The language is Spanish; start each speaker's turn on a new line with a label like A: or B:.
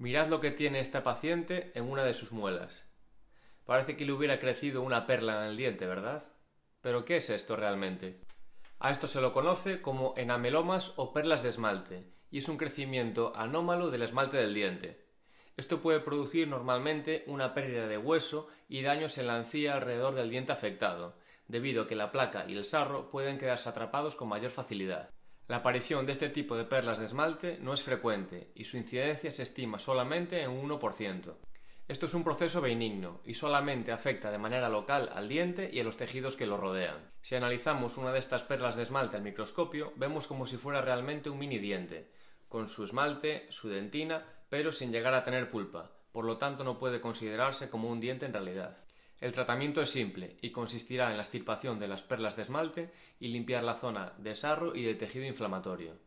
A: Mirad lo que tiene esta paciente en una de sus muelas. Parece que le hubiera crecido una perla en el diente, ¿verdad? Pero ¿qué es esto realmente? A esto se lo conoce como enamelomas o perlas de esmalte, y es un crecimiento anómalo del esmalte del diente. Esto puede producir normalmente una pérdida de hueso y daños en la encía alrededor del diente afectado, debido a que la placa y el sarro pueden quedarse atrapados con mayor facilidad. La aparición de este tipo de perlas de esmalte no es frecuente y su incidencia se estima solamente en un 1%. Esto es un proceso benigno y solamente afecta de manera local al diente y a los tejidos que lo rodean. Si analizamos una de estas perlas de esmalte al microscopio, vemos como si fuera realmente un mini diente, con su esmalte, su dentina, pero sin llegar a tener pulpa, por lo tanto no puede considerarse como un diente en realidad. El tratamiento es simple y consistirá en la extirpación de las perlas de esmalte y limpiar la zona de sarro y de tejido inflamatorio.